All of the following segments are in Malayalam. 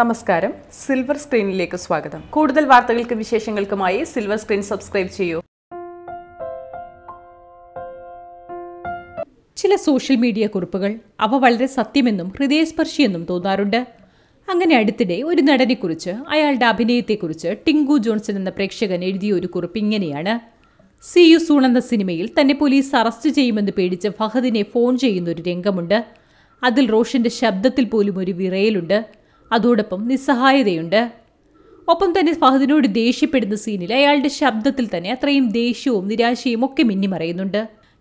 നമസ്കാരം സിൽവർ സ്ക്രീനിലേക്ക് സ്വാഗതം കൂടുതൽ വാർത്തകൾക്കും വിശേഷങ്ങൾക്കുമായി സിൽവർ സ്ക്രീൻ സബ്സ്ക്രൈബ് ചെയ്യൂ ചില സോഷ്യൽ മീഡിയ കുറിപ്പുകൾ അവ വളരെ സത്യമെന്നും ഹൃദയസ്പർശിയെന്നും തോന്നാറുണ്ട് അങ്ങനെ അടുത്തിടെ ഒരു നടനെക്കുറിച്ച് അയാളുടെ അഭിനയത്തെക്കുറിച്ച് ടിങ്കു ജോൺസൺ എന്ന പ്രേക്ഷകൻ എഴുതിയ ഒരു കുറിപ്പ് ഇങ്ങനെയാണ് സി യു സൂൺ എന്ന സിനിമയിൽ തന്നെ പോലീസ് അറസ്റ്റ് ചെയ്യുമെന്ന് പേടിച്ച് ഫഹദിനെ ഫോൺ ചെയ്യുന്ന ഒരു രംഗമുണ്ട് അതിൽ റോഷന്റെ ശബ്ദത്തിൽ പോലും ഒരു വിറയലുണ്ട് അതോടൊപ്പം നിസ്സഹായതയുണ്ട് ഒപ്പം തന്നെ ഫഹദിനോട് ദേഷ്യപ്പെടുന്ന സീനിൽ അയാളുടെ ശബ്ദത്തിൽ തന്നെ അത്രയും ദേഷ്യവും നിരാശയും ഒക്കെ മിന്നിമറയുന്നുണ്ട്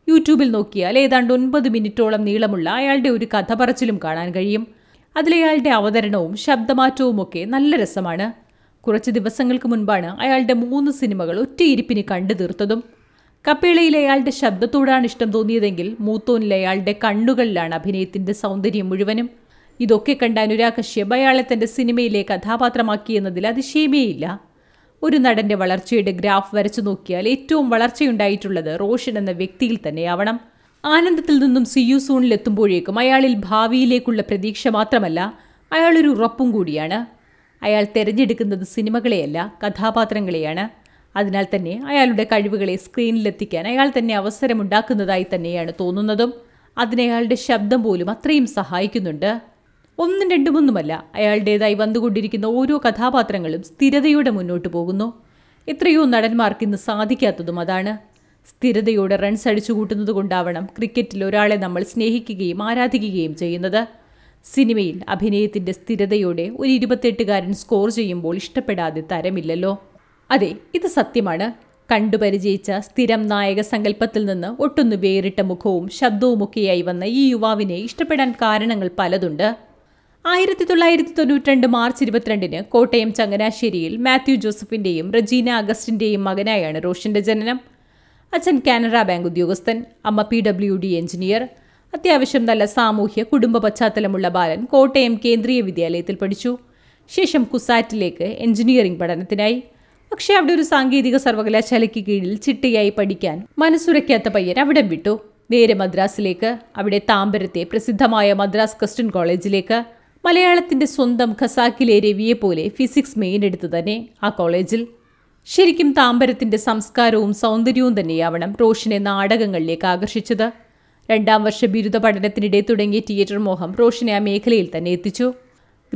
യൂട്യൂബിൽ നോക്കിയാൽ ഏതാണ്ട് ഒൻപത് മിനിറ്റോളം നീളമുള്ള അയാളുടെ ഒരു കഥ പറച്ചിലും കാണാൻ കഴിയും അതിലയാളുടെ അവതരണവും ശബ്ദമാറ്റവും ഒക്കെ നല്ല രസമാണ് കുറച്ച് ദിവസങ്ങൾക്ക് മുൻപാണ് അയാളുടെ മൂന്ന് സിനിമകൾ ഒറ്റയിരിപ്പിന് കണ്ടു തീർത്തതും കപ്പേളയിൽ അയാളുടെ ശബ്ദത്തോടാണ് ഇഷ്ടം തോന്നിയതെങ്കിൽ മൂത്തോനിൽ അയാളുടെ കണ്ണുകളിലാണ് അഭിനയത്തിൻ്റെ സൗന്ദര്യം മുഴുവനും ഇതൊക്കെ കണ്ട അനുരാഗ് കശ്യപ് അയാളെ തന്റെ സിനിമയിലെ കഥാപാത്രമാക്കിയെന്നതിൽ അതിശയമേയില്ല ഒരു നടന്റെ വളർച്ചയുടെ ഗ്രാഫ് വരച്ചു നോക്കിയാൽ ഏറ്റവും വളർച്ചയുണ്ടായിട്ടുള്ളത് റോഷൻ എന്ന വ്യക്തിയിൽ തന്നെയാവണം ആനന്ദത്തിൽ നിന്നും സി യു സൂണിൽ എത്തുമ്പോഴേക്കും അയാളിൽ ഭാവിയിലേക്കുള്ള പ്രതീക്ഷ മാത്രമല്ല അയാളൊരു ഉറപ്പും കൂടിയാണ് അയാൾ തിരഞ്ഞെടുക്കുന്നത് സിനിമകളെയല്ല കഥാപാത്രങ്ങളെയാണ് അതിനാൽ തന്നെ അയാളുടെ കഴിവുകളെ സ്ക്രീനിലെത്തിക്കാൻ അയാൾ തന്നെ അവസരമുണ്ടാക്കുന്നതായി തന്നെയാണ് തോന്നുന്നതും അതിനയാളുടെ ശബ്ദം പോലും അത്രയും സഹായിക്കുന്നുണ്ട് ഒന്നും രണ്ടുമൊന്നുമല്ല അയാളുടേതായി വന്നുകൊണ്ടിരിക്കുന്ന ഓരോ കഥാപാത്രങ്ങളും സ്ഥിരതയോടെ മുന്നോട്ട് പോകുന്നു എത്രയോ നടന്മാർക്ക് ഇന്ന് സാധിക്കാത്തതും അതാണ് സ്ഥിരതയോടെ റൺസ് കൂട്ടുന്നത് കൊണ്ടാവണം ക്രിക്കറ്റിൽ ഒരാളെ നമ്മൾ സ്നേഹിക്കുകയും ആരാധിക്കുകയും ചെയ്യുന്നത് സിനിമയിൽ അഭിനയത്തിൻ്റെ സ്ഥിരതയോടെ ഒരു ഇരുപത്തെട്ടുകാരൻ സ്കോർ ചെയ്യുമ്പോൾ ഇഷ്ടപ്പെടാതെ തരമില്ലല്ലോ അതെ ഇത് സത്യമാണ് കണ്ടുപരിചയിച്ച സ്ഥിരം നായക സങ്കല്പത്തിൽ നിന്ന് ഒട്ടൊന്ന് വേറിട്ട മുഖവും ശബ്ദവുമൊക്കെയായി വന്ന ഈ യുവാവിനെ ഇഷ്ടപ്പെടാൻ കാരണങ്ങൾ പലതുണ്ട് ആയിരത്തി തൊള്ളായിരത്തി തൊണ്ണൂറ്റിരണ്ട് മാർച്ച് ഇരുപത്തിരണ്ടിന് കോട്ടയം ചങ്ങനാശ്ശേരിയിൽ മാത്യു ജോസഫിന്റെയും റജീന അഗസ്റ്റിന്റെയും മകനായാണ് റോഷന്റെ ജനനം അച്ഛൻ കാനറ ബാങ്ക് ഉദ്യോഗസ്ഥൻ അമ്മ പി ഡബ്ല്യു ഡി എഞ്ചിനീയർ അത്യാവശ്യം നല്ല സാമൂഹ്യ കുടുംബ പശ്ചാത്തലമുള്ള ബാലൻ കോട്ടയം കേന്ദ്രീയ വിദ്യാലയത്തിൽ പഠിച്ചു ശേഷം കുസാറ്റിലേക്ക് എഞ്ചിനീയറിംഗ് പഠനത്തിനായി പക്ഷേ അവിടെ ഒരു സാങ്കേതിക സർവകലാശാലയ്ക്ക് കീഴിൽ ചിട്ടയായി പഠിക്കാൻ മനസ്സുരയ്ക്കാത്ത പയ്യൻ അവിടെ വിട്ടു നേരെ മദ്രാസിലേക്ക് അവിടെ താമ്പരത്തെ പ്രസിദ്ധമായ മദ്രാസ് ക്രിസ്ത്യൻ കോളേജിലേക്ക് മലയാളത്തിൻ്റെ സ്വന്തം ഖസാക്കിലെ രവിയെ പോലെ ഫിസിക്സ് മെയിൻ എടുത്തു തന്നെ ആ കോളേജിൽ ശരിക്കും താമ്പരത്തിൻ്റെ സംസ്കാരവും സൗന്ദര്യവും തന്നെയാവണം റോഷിനെ നാടകങ്ങളിലേക്ക് ആകർഷിച്ചത് രണ്ടാം വർഷ ബിരുദ പഠനത്തിനിടെ തുടങ്ങിയ തിയേറ്റർ മോഹം റോഷനെ ആ മേഖലയിൽ തന്നെ എത്തിച്ചു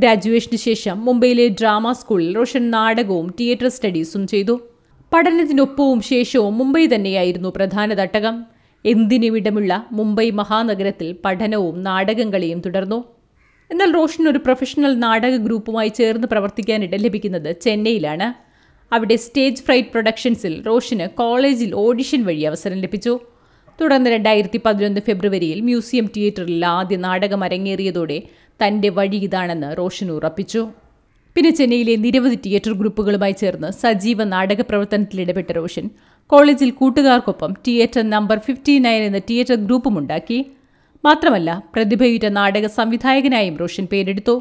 ഗ്രാജുവേഷന് ശേഷം മുംബൈയിലെ ഡ്രാമ സ്കൂളിൽ റോഷൻ നാടകവും തിയേറ്റർ സ്റ്റഡീസും ചെയ്തു പഠനത്തിനൊപ്പവും ശേഷവും മുംബൈ തന്നെയായിരുന്നു പ്രധാന തട്ടകം എന്തിനുമിടമുള്ള മുംബൈ മഹാനഗരത്തിൽ പഠനവും നാടകങ്ങളെയും തുടർന്നു എന്നാൽ റോഷൻ ഒരു പ്രൊഫഷണൽ നാടക ഗ്രൂപ്പുമായി ചേർന്ന് പ്രവർത്തിക്കാനിട ലഭിക്കുന്നത് ചെന്നൈയിലാണ് അവിടെ സ്റ്റേജ് ഫ്രൈറ്റ് പ്രൊഡക്ഷൻസിൽ റോഷന് കോളേജിൽ ഓഡിഷൻ വഴി അവസരം ലഭിച്ചു തുടർന്ന് രണ്ടായിരത്തി പതിനൊന്ന് ഫെബ്രുവരിയിൽ മ്യൂസിയം തിയേറ്ററിൽ ആദ്യ നാടകം അരങ്ങേറിയതോടെ തൻ്റെ വഴി ഇതാണെന്ന് റോഷൻ ഉറപ്പിച്ചു പിന്നെ ചെന്നൈയിലെ നിരവധി തിയേറ്റർ ഗ്രൂപ്പുകളുമായി ചേർന്ന് സജീവ നാടക പ്രവർത്തനത്തിൽ ഇടപെട്ട റോഷൻ കോളേജിൽ കൂട്ടുകാർക്കൊപ്പം തിയേറ്റർ നമ്പർ ഫിഫ്റ്റി നയൻ എന്ന തിയേറ്റർ ഗ്രൂപ്പുമുണ്ടാക്കി മാത്രമല്ല പ്രതിഭയുറ്റ നാടക സംവിധായകനായും റോഷൻ പേരെടുത്തു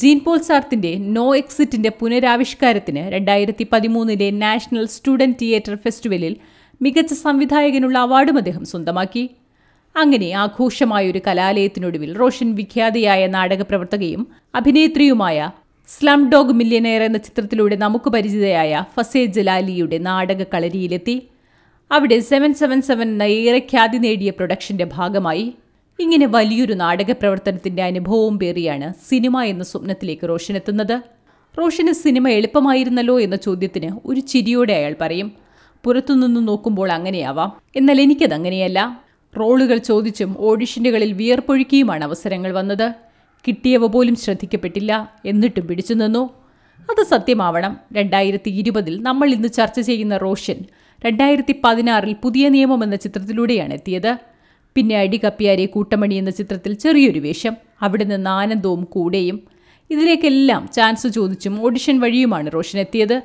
ജീൻ പോൾ സാർത്തിന്റെ നോ എക്സിറ്റിന്റെ പുനരാവിഷ്കാരത്തിന് രണ്ടായിരത്തി പതിമൂന്നിലെ നാഷണൽ സ്റ്റുഡന്റ് തിയേറ്റർ ഫെസ്റ്റിവലിൽ മികച്ച സംവിധായകനുള്ള അവാർഡും അദ്ദേഹം സ്വന്തമാക്കി അങ്ങനെ ആഘോഷമായൊരു കലാലയത്തിനൊടുവിൽ റോഷൻ വിഖ്യാതയായ നാടകപ്രവർത്തകയും അഭിനേത്രിയുമായ സ്ലം ഡോഗ് മില്യനെയർ എന്ന ചിത്രത്തിലൂടെ നമുക്ക് പരിചിതയായ ഫസേ ജലാലിയുടെ നാടക കളരിയിലെത്തി അവിടെ സെവൻ സെവൻ സെവൻ എന്ന ഏറെ ഖ്യാതി നേടിയ പ്രൊഡക്ഷന്റെ ഭാഗമായി ഇങ്ങനെ വലിയൊരു നാടക പ്രവർത്തനത്തിന്റെ അനുഭവവും പേറിയാണ് സിനിമ എന്ന സ്വപ്നത്തിലേക്ക് റോഷൻ എത്തുന്നത് റോഷന് സിനിമ എളുപ്പമായിരുന്നല്ലോ എന്ന ചോദ്യത്തിന് ഒരു ചിരിയോടെ അയാൾ പറയും പുറത്തുനിന്ന് നോക്കുമ്പോൾ അങ്ങനെയാവാം എന്നാൽ അങ്ങനെയല്ല റോളുകൾ ചോദിച്ചും ഓഡിഷനുകളിൽ വിയർപ്പൊഴുക്കിയുമാണ് അവസരങ്ങൾ വന്നത് കിട്ടിയവ പോലും ശ്രദ്ധിക്കപ്പെട്ടില്ല എന്നിട്ടും പിടിച്ചു നിന്നു അത് സത്യമാവണം രണ്ടായിരത്തി ഇരുപതിൽ നമ്മൾ ഇന്ന് ചർച്ച ചെയ്യുന്ന റോഷൻ രണ്ടായിരത്തി പതിനാറിൽ പുതിയ നിയമം എന്ന ചിത്രത്തിലൂടെയാണ് എത്തിയത് പിന്നെ അടി കപ്പിയാരെ കൂട്ടമണി എന്ന ചിത്രത്തിൽ ചെറിയൊരു വേഷം അവിടെ നിന്ന് ആനന്ദവും കൂടെയും ഇതിലേക്കെല്ലാം ചാൻസ് ചോദിച്ചും ഓഡിഷൻ വഴിയുമാണ് റോഷൻ എത്തിയത്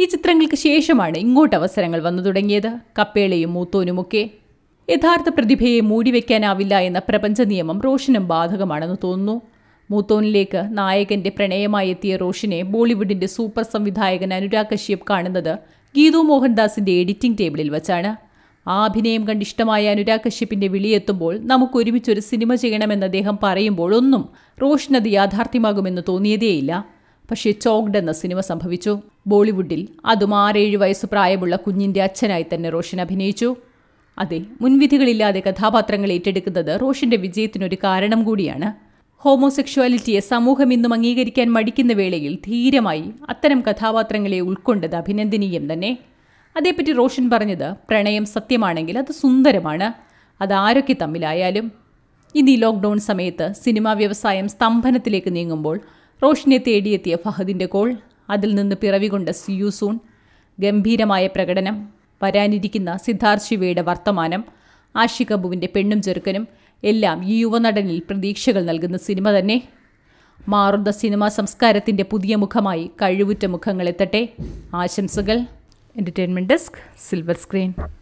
ഈ ചിത്രങ്ങൾക്ക് ശേഷമാണ് ഇങ്ങോട്ട് അവസരങ്ങൾ വന്നു തുടങ്ങിയത് കപ്പേളയും മൂത്തോനുമൊക്കെ യഥാർത്ഥ പ്രതിഭയെ മൂടിവെക്കാനാവില്ല എന്ന പ്രപഞ്ച നിയമം റോഷനും ബാധകമാണെന്ന് തോന്നുന്നു മൂത്തോനിലേക്ക് നായകന്റെ പ്രണയമായി എത്തിയ റോഷനെ ബോളിവുഡിന്റെ സൂപ്പർ സംവിധായകൻ അനുരാഗ് കശ്യപ് കാണുന്നത് ഗീതു മോഹൻദാസിന്റെ എഡിറ്റിംഗ് ടേബിളിൽ വച്ചാണ് ആ അഭിനയം കണ്ടിഷ്ടമായ അനുരാഗ് കശ്യപ്പിൻ്റെ വിളിയെത്തുമ്പോൾ നമുക്ക് ഒരുമിച്ചൊരു സിനിമ ചെയ്യണമെന്ന് അദ്ദേഹം പറയുമ്പോഴൊന്നും റോഷൻ അത് യാഥാർത്ഥ്യമാകുമെന്ന് തോന്നിയതേയില്ല പക്ഷേ ചോക്ഡ് എന്ന സിനിമ സംഭവിച്ചു ബോളിവുഡിൽ അതും ആറേഴ് വയസ്സ് പ്രായമുള്ള കുഞ്ഞിന്റെ അച്ഛനായി തന്നെ റോഷൻ അഭിനയിച്ചു അതെ മുൻവിധികളില്ലാതെ കഥാപാത്രങ്ങൾ ഏറ്റെടുക്കുന്നത് റോഷന്റെ വിജയത്തിനൊരു കാരണം കൂടിയാണ് ഹോമോസെക്ഷുവാലിറ്റിയെ സമൂഹം ഇന്നും അംഗീകരിക്കാൻ മടിക്കുന്ന വേളയിൽ ധീരമായി അത്തരം കഥാപാത്രങ്ങളെ ഉൾക്കൊണ്ടത് അഭിനന്ദനീയം തന്നെ അതേപ്പറ്റി റോഷൻ പറഞ്ഞത് പ്രണയം സത്യമാണെങ്കിൽ അത് സുന്ദരമാണ് അതാരൊക്കെ തമ്മിലായാലും ഇനി ലോക്ക്ഡൗൺ സമയത്ത് സിനിമാ വ്യവസായം സ്തംഭനത്തിലേക്ക് നീങ്ങുമ്പോൾ റോഷനെ തേടിയെത്തിയ ഫഹദിൻ്റെ കോൾ അതിൽ നിന്ന് പിറവികൊണ്ട സിയു സൂൺ ഗംഭീരമായ പ്രകടനം വരാനിരിക്കുന്ന സിദ്ധാർത്ഥ് ശിവയുടെ വർത്തമാനം ആഷി കബുവിൻ്റെ പെണ്ണും ചെറുക്കനും എല്ലാം ഈ യുവനടനിൽ പ്രതീക്ഷകൾ നൽകുന്ന സിനിമ തന്നെ മാറുന്ന സിനിമാ സംസ്കാരത്തിൻ്റെ പുതിയ മുഖമായി കഴിവുറ്റ മുഖങ്ങളെത്തട്ടെ ആശംസകൾ entertainment desk, silver screen